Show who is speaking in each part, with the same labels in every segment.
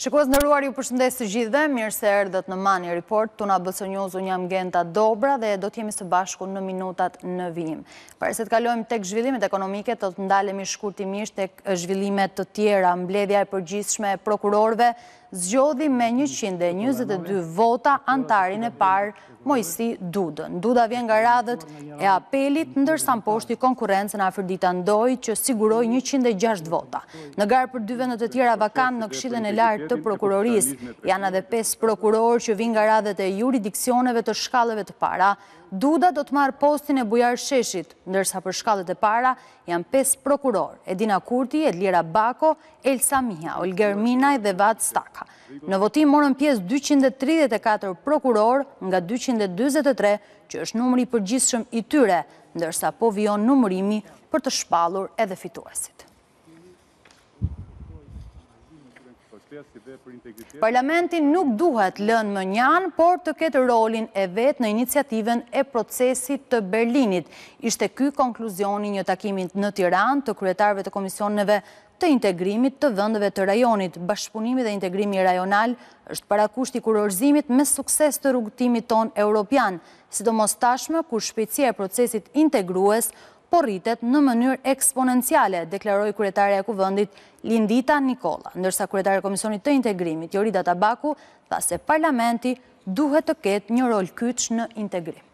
Speaker 1: Shikos në ruar ju përshëndesë të gjithë dhe, mirë se të në Mani Report, nga bësë njëzë unë jam genta dobra dhe do t'jemi së bashku në minutat në vim. Pare se t'kallojmë tek zhvillimet ekonomike, të të ndalemi shkurtimisht tek zhvillimet të tjera, mbledhja e përgjithshme e prokurorve, zgjodhi me 122 vota antarin e parë Mojsi Dudën. Duda vjen nga radhët e apelit, ndërsa në poshti konkurencën a fërdita ndoj që siguroj 106 vota. Në garë për dy vendet e tjera vakant në kshilën e lartë të prokuroris, janë edhe 5 prokuror që vjen nga radhët e juridikcioneve të shkallëve të para, Duda do të marë postin e Bujar Sheshit, ndërsa për shkallët e para janë pes prokuror, Edina Kurti, Edlira Bako, Elsa Mija, Olger Minaj dhe Vat Staka. Në votim morën pjes 234 prokuror nga 223, që është numëri për gjithë shumë i tyre, ndërsa po vion numërimi për të shpalur edhe fituesit. Parlamenti nuk duhet lënë më njanë, por të ketë rolin e vetë në iniciativen e procesit të Berlinit. Ishte ky konkluzioni një takimit në Tiran të kryetarve të komisioneve të integrimit të vëndëve të rajonit. Bashpunimi dhe integrimi rajonal është parakushti kurorzimit me sukses të rrugëtimit ton europian, sidomos tashme kur shpecija e procesit integrues por rritet në mënyrë eksponenciale, deklaroj kuretare e kuvëndit Lindita Nikola, ndërsa kuretare e Komisionit të Integrimit, Jorida Tabaku, tha se parlamenti duhet të ketë një rol kyç në integrim.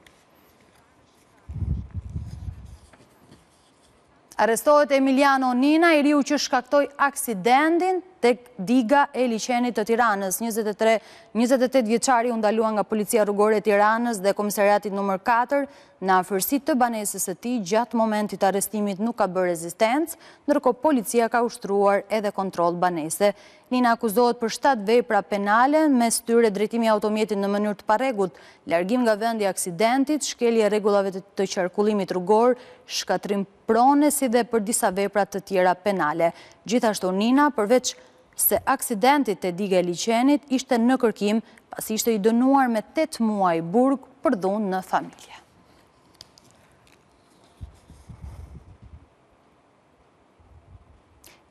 Speaker 1: Arestohet Emiliano Nina, i riu që shkaktoj aksidentin tek diga e liqenit të Tiranës. 28 vjeqari undalua nga policia rrugore Tiranës dhe komisariatit nëmër 4, në afërsit të banesis e ti, gjatë momentit arestimit nuk ka bërë rezistens, nërko policia ka ushtruar edhe kontrol banese. Nina akuzohet për 7 vejpra penale, me styre drejtimi automjetin në mënyrë të paregut, largim nga vendi aksidentit, shkelje regulave të qarkullimit rrugor, shkatrim pronesi dhe për disa vejpra të tjera penale. Gjithashtu Nina, përveç se aksidentit të diga e licenit ishte në kërkim pas ishte i dënuar me 8 muaj burg për dhunë në familje.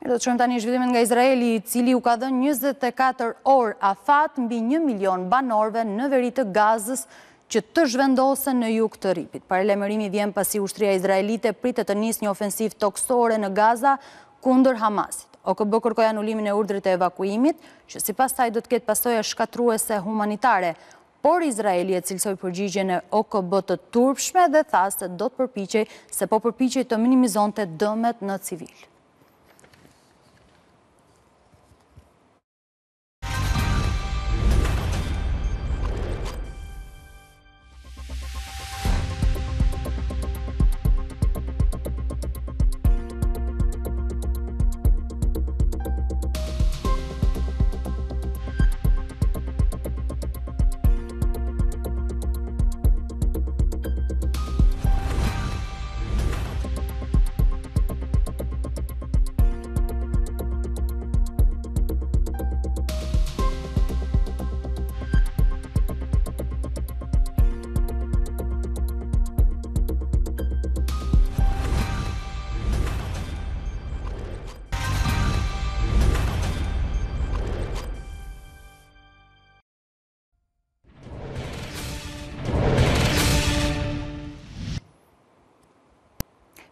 Speaker 1: Do të qëmë tani shvidimin nga Izraeli, cili u ka dhe 24 orë a fat mbi 1 milion banorve në veri të gazës që të zhvendose në juk të ripit. Parelemërimi vjen pasi ushtria Izraelite pritë të njës një ofensiv toksore në Gaza kundër Hamasit. OKB kërkoj anulimin e urdrit e evakuimit, që si pas taj do të ketë pasoja shkatruese humanitare, por Izraeli e cilësoj përgjigje në OKB të turpshme dhe thasë do të përpichej se po përpichej të minimizonte dëmet në civilë.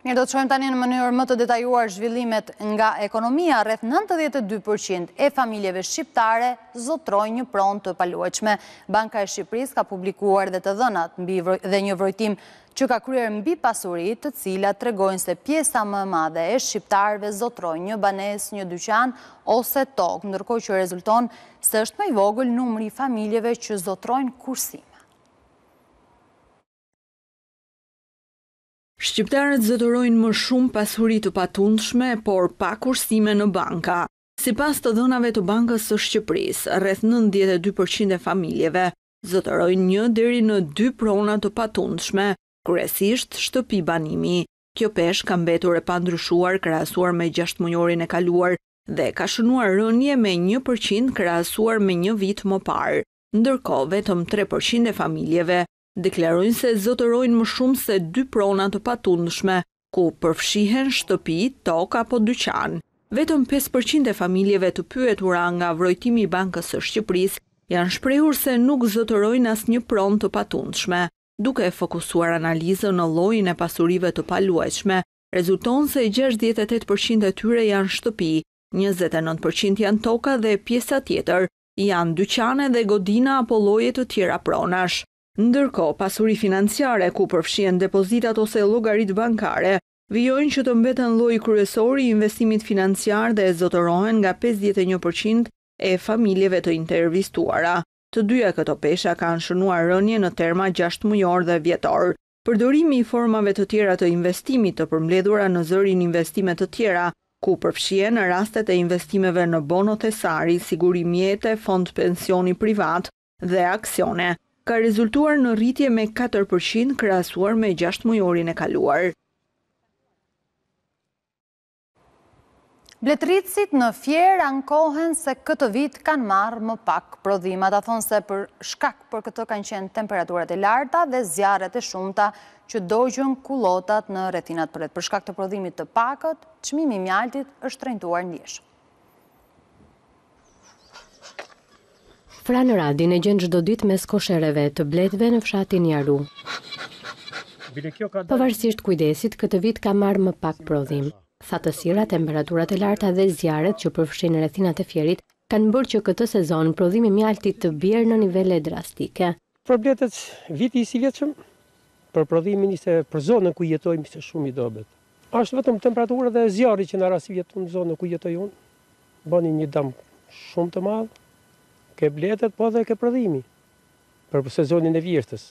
Speaker 1: Mirë do të shojmë tani në mënyrë më të detajuar zhvillimet nga ekonomia, rreth 92% e familjeve shqiptare zotroj një pronë të paluachme. Banka e Shqipëris ka publikuar dhe të dhënat dhe një vrojtim që ka kryer mbi pasurit të cila të regojnë se pjesa më madhe e shqiptarve zotroj një banes, një dyqan ose tokë, ndërko që rezulton së është me i vogël numri familjeve që zotrojnë kursim.
Speaker 2: Shqiptarët zëtërojnë më shumë pasurit të patundshme, por pa kursime në banka. Si pas të dhënave të bankës së Shqipëris, rreth 92% e familjeve zëtërojnë një diri në dy prona të patundshme, kresisht shtëpi banimi. Kjo pesh kam betur e pandryshuar krasuar me 6 mënjorin e kaluar dhe ka shënuar rënje me 1% krasuar me një vit më parë, ndërko vetëm 3% e familjeve deklarojnë se zotërojnë më shumë se dy pronat të patundshme, ku përfshihen shtëpi, tokë apo dyqan. Vetëm 5% e familjeve të pyet ura nga vrojtimi i bankës së Shqipëris janë shprehur se nuk zotërojnë as një pronë të patundshme. Duke e fokusuar analizën në lojnë e pasurive të paluajshme, rezulton se 68% e tyre janë shtëpi, 29% janë toka dhe pjesa tjetër, janë dyqane dhe godina apo lojet të tjera pronash. Ndërko, pasuri financiare ku përfshien depozitat ose logarit bankare, vjojnë që të mbetën loj kryesori investimit financiar dhe zotërohen nga 51% e familjeve të intervistuara. Të dyja këto pesha kanë shënuar rënje në terma 6 mujor dhe vjetor. Përdorimi i formave të tjera të investimit të përmledhura në zërin investimet të tjera, ku përfshien në rastet e investimeve në bono thesari, sigurimjete, fond pensioni privat dhe aksione ka rezultuar në rritje me 4% krasuar me 6 mujorin e kaluar.
Speaker 1: Bletritësit në fjerë ankohen se këtë vit kanë marë më pak prodhima, da thonë se për shkak për këtë kanë qenë temperaturat e larta dhe zjarët e shumta që dojgjën kulotat në retinat përret. Për shkak të prodhimit të pakët, qmimi mjaltit është rejnduar njëshë.
Speaker 3: Fra në Radin e gjenë gjdo dit mes koshereve të bletve në fshatin Jaru. Pavarësisht kujdesit, këtë vit ka marrë më pak prodhim. Thatësira, temperaturat e larta dhe zjarët që përfshinë rethinat e fjerit, kanë bërë që këtë sezon prodhimi mjaltit të bjerë në nivele drastike. Për bletët viti i si vjeqëm, për prodhimin ishte për zonën ku jetojmë ishte shumë i dobet. Ashtë vetëm temperaturat dhe zjarët që në rasi vjetu në zonën ku jetojmë, bëni një dam shumë të madhë, ke bletet, po dhe ke prodhimi për sezonin e virtës,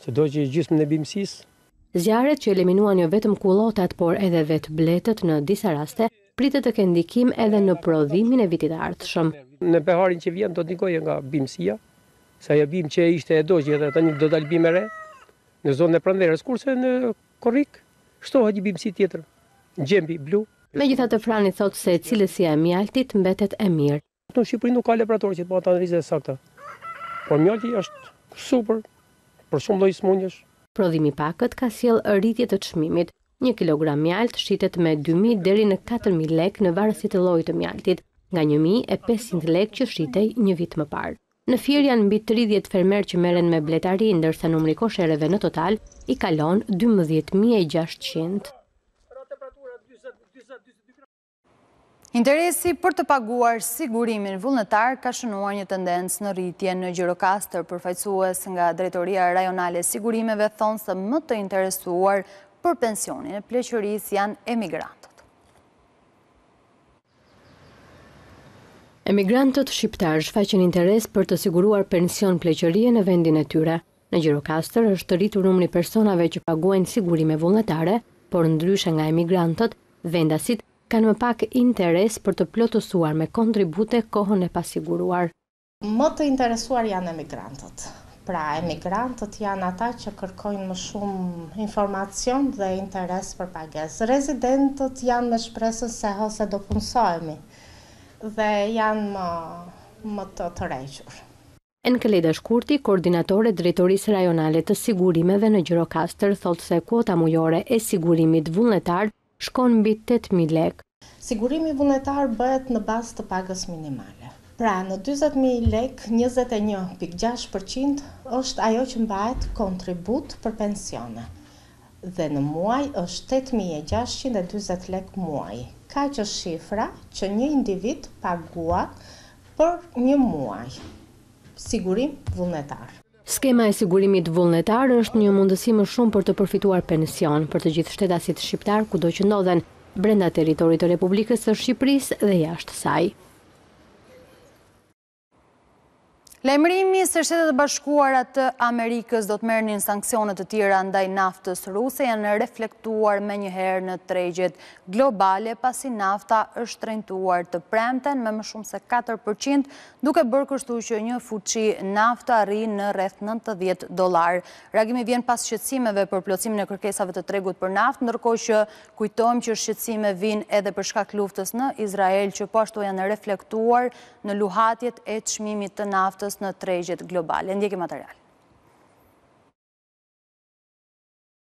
Speaker 3: se do që i gjysmë në bimësis. Zjarët që eliminuan jo vetëm kulotat, por edhe vetë bletet në disa raste, pritet të këndikim edhe në prodhimin e vitit artëshëm. Në beharin që vjen, do të nikoje nga bimësia, sa e bim që ishte e dojgjë edhe të një do të albim e re, në zonë e pranderës, kurse në korik, shtohet një bimësi tjetër, në gjembi blu. Me gjitha të frani thot se cilësia e mjaltit mbetet e mirë. Në Shqipërinë nuk ka lepratorë që të bëhet analizë e sakta. Por mjalti është super, për shumë lojë smunjësh. Prodhimi pakët ka siel rritje të qmimit. Një kilogram mjalt shqitet me 2.000 deri në 4.000 lek në varësit e lojë të mjaltit, nga 1.500 lek që shqitej një vit më parë. Në firë janë mbi 30 fermer që meren me bletari, ndërsa numri koshereve në total i kalon 12.600.
Speaker 1: Interesi për të paguar sigurimin vullnetar ka shënuar një tendens në rritje në Gjirokastër përfajcues nga Drejtoria Rajonale Sigurimeve thonë se më të interesuar për pensionin e pleqëris janë emigrantët.
Speaker 3: Emigrantët shqiptarë shfaqen interes për të siguruar pension pleqërie në vendin e tyre. Në Gjirokastër është të rritur numëri personave që paguajnë sigurime vullnetare, por ndryshë nga emigrantët, vendasit, kanë më pak interes për të plotësuar me kontribute kohën e pasiguruar. Më të interesuar
Speaker 1: janë emigrantët. Pra, emigrantët janë ata që kërkojnë më shumë informacion dhe interes për pages. Rezidentët janë me shpresën se hëse do punsojmi dhe janë më, më të të rejqurë.
Speaker 3: Enkeleda Shkurti, koordinatore drejtorisë rajonale të sigurimeve në Gjirokastër, thotë se kuota mujore e sigurimit vullnetar Shkon mbi 8.000 lek.
Speaker 1: Sigurimi vullnetar bëhet në bazë të pagës minimale. Pra në 20.000 lek, 21.6% është ajo që mbajt kontribut për pensione. Dhe në muaj është 8.620 lek muaj. Ka që shifra që një individ pagua për një muaj. Sigurim vullnetar.
Speaker 3: Skema e sigurimit vullnetar është një mundësi më shumë për të përfituar pension për të gjithë shtetasit shqiptar ku do që ndodhen brenda teritorit të Republikës të Shqipëris dhe jashtë saj.
Speaker 1: Lemrimi së shtetet e bashkuarat të Amerikës do të mërë një sankcionet të tjera ndaj naftës ruse janë reflektuar me njëherë në tregjet globale pasi nafta është trejtuar të premten me më shumë se 4% duke bërë kështu që një fuqi nafta rri në rreth 90 dolar. Ragimi vjen pas shqetsimeve për plocim në kërkesave të tregut për naftë, nërko që kujtojmë që shqetsime vinë edhe për shkak luftës në Izrael që pashtu po janë reflektuar në luhatjet e të të naftë në tregjet globale. Ndjeki material.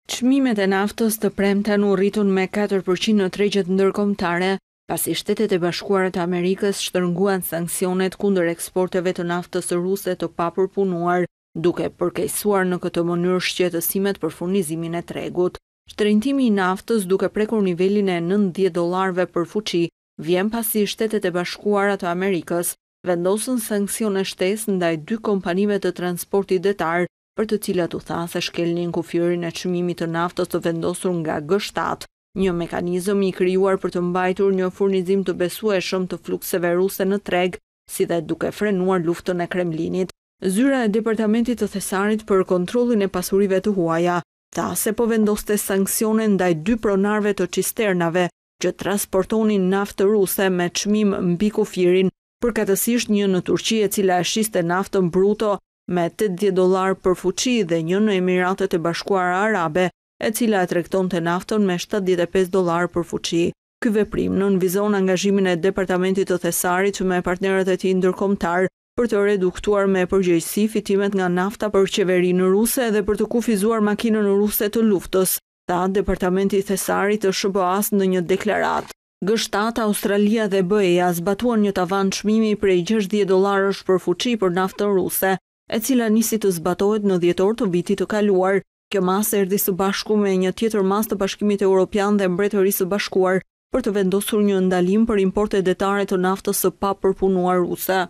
Speaker 2: Qmimet e naftës të premta në rritun me 4% në tregjet ndërkomtare, pasi shtetet e bashkuarët Amerikës shtërnguan sankcionet kunder eksporteve të naftës ruse të papur punuar, duke përkejsuar në këtë mënyrë shqetësimet për furnizimin e tregut. Shtërintimi i naftës duke prekur nivelin e 90 dolarve për fuqi, vjen pasi shtetet e bashkuarat të Amerikës vendosën sankcione shtes ndaj dy kompanive të transportit detar për të cilat u tha se shkelnin kufjërin e qëmimit të naftës të vendosur nga G7, një mekanizëm i kryuar për të mbajtur një furnizim të besu e shumë të flukseve ruse në treg, si dhe duke frenuar luftën e Kremlinit. Zyra e Departamentit të Thesarit për kontrolin e pasurive të huaja, ta se po vendoste sankcione ndaj dy pronarve të qisternave që transportonin naftë ruse me qmim mbi kufirin përkatësisht një në Turqi e cila e shiste naftën bruto me 80 dolar për fuqi dhe një në Emiratet e Bashkuara Arabe e cila e trekton të naftën me 75 dolar për fuqi. Ky veprim në nënvizon angazhimin e Departamentit të Thesarit që me partnerët e ti ndërkomtar për të reduktuar me përgjëjsi fitimet nga nafta për qeveri në ruse dhe për të kufizuar makinën në ruse të luftës, ta Departamentit Thesarit të shëbëas në një deklarat. G7, Australia dhe BE-ja zbatuan një tavan çmimi prej 60 dollarësh për fuçi për naftën ruse, e cila nisi të zbatohet në dhjetor të vitit të kaluar. Kjo masë erdhi së bashku me një tjetër masë të Bashkimit Evropian dhe Mbretërisë së Bashkuar për të vendosur një ndalim për importet detare të naftës së papërpunuar ruse.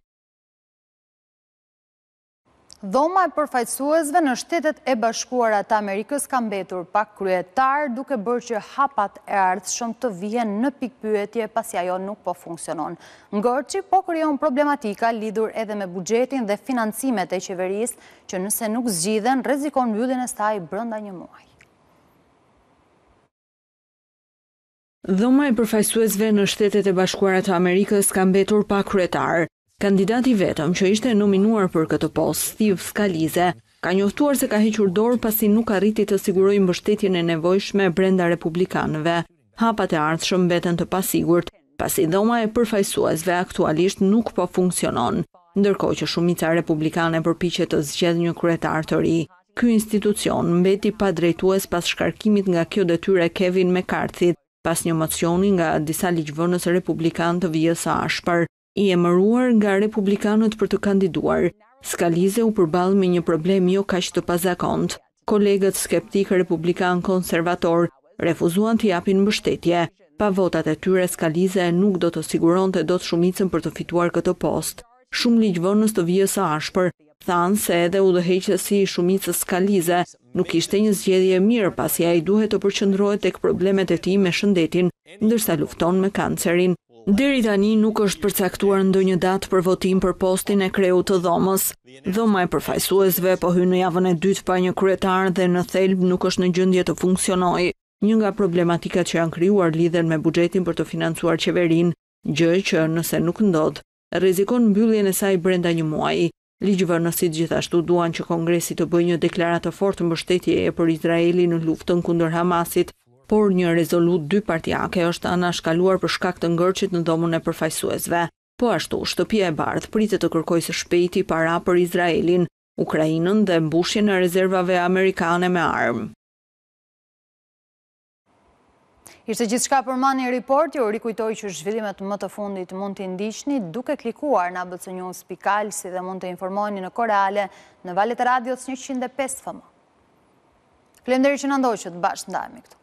Speaker 1: Dhoma e përfajtësuesve në shtetet e bashkuarat Amerikës ka mbetur pak kryetar duke bërë që hapat e ardhë shumë të vijen në pikpyetje pasi jo nuk po funksionon. që po kryon problematika lidur edhe me bugjetin dhe financimet e qeveris që nëse nuk zgjithen, rezikon vjudin e staj brënda një muaj.
Speaker 2: Dhoma e përfajsuesve në shtetet e bashkuarat të Amerikës kam betur pa kryetar. Kandidati vetëm që ishte nominuar për këtë post, Steve Scalise, ka njohtuar se ka hequr dorë pasi nuk arriti të sigurojë mbështetjen e nevojshme brenda republikanëve. Hapat e ardhshëm mbeten të pasigurt, pasi dhoma e përfaqësuesve aktualisht nuk po funksionon, ndërkohë që shumica republikane përpiqet të zgjedhë një kryetar të ri. Ky institucion mbeti pa drejtues pas shkarkimit nga kjo detyrë Kevin McCarthy, pas një mocioni nga disa ligjvënës republikan të vijës së ashpër i emëruar nga republikanët për të kandiduar. Skalize u përbal me një problem jo ka që të pazakont. Kolegët skeptikë republikanë konservator refuzuan të japin mështetje. Pa votat e tyre, Skalize nuk do të siguron të do të shumicën për të fituar këtë post. Shumë ligjvonës të vijës a ashpër, thanë se edhe u dheheqë si shumicës Skalize nuk ishte një zgjedje mirë pasi a i duhet të përqëndrojt e këpë problemet e ti me shëndetin, ndërsa lufton me kancerin. Deri tani nuk është përcaktuar ndë një datë për votim për postin e kreu të dhomës. Dhoma e përfajsuesve po hynë në javën e dytë pa një kryetar dhe në thelb nuk është në gjëndje të funksionoi. Një nga problematikat që janë kryuar lidhen me bugjetin për të financuar qeverin, gjë që nëse nuk ndodhë, rezikon mbylljen e saj brenda një muaj. Ligjëvërnësit gjithashtu duan që Kongresi të bëjë një deklarat të fort e për Izraeli në luftën kundër Hamasit, por një rezolut dy partijake është anashkaluar për shkak të ngërqit në domën e përfajsuesve. Po ashtu, shtëpia e bardhë pritë të kërkoj së shpejti para për Izraelin, Ukrajinën dhe mbushjen e rezervave amerikane me armë.
Speaker 1: Ishte gjithë shka për mani report, jo rikujtoj që zhvillimet më të fundit mund të ndishtni duke klikuar në abëtës një spikalë si dhe mund të informojni në koreale në valet radios 105 fëmë. Flemderi që në ndoqët, bashkë ndajme këtu.